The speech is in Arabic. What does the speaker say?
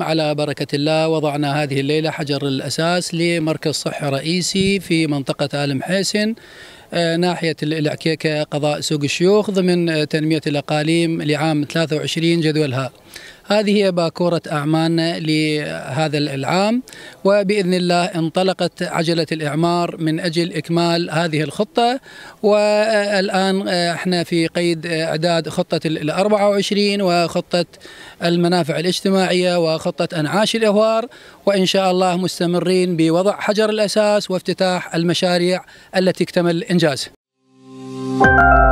على بركة الله وضعنا هذه الليلة حجر الأساس لمركز صحي رئيسي في منطقة آل محيسن آه، ناحية العكيكة قضاء سوق الشيوخ ضمن تنمية الأقاليم لعام 23 جدولها هذه هي باكورة أعمالنا لهذا العام وبإذن الله انطلقت عجلة الإعمار من أجل إكمال هذه الخطة والآن آه، احنا في قيد آه، إعداد خطة ال 24 وخطة المنافع الاجتماعية وخطة أنعاش الإهوار وإن شاء الله مستمرين بوضع حجر الأساس وافتتاح المشاريع التي اكتمل إنجازها.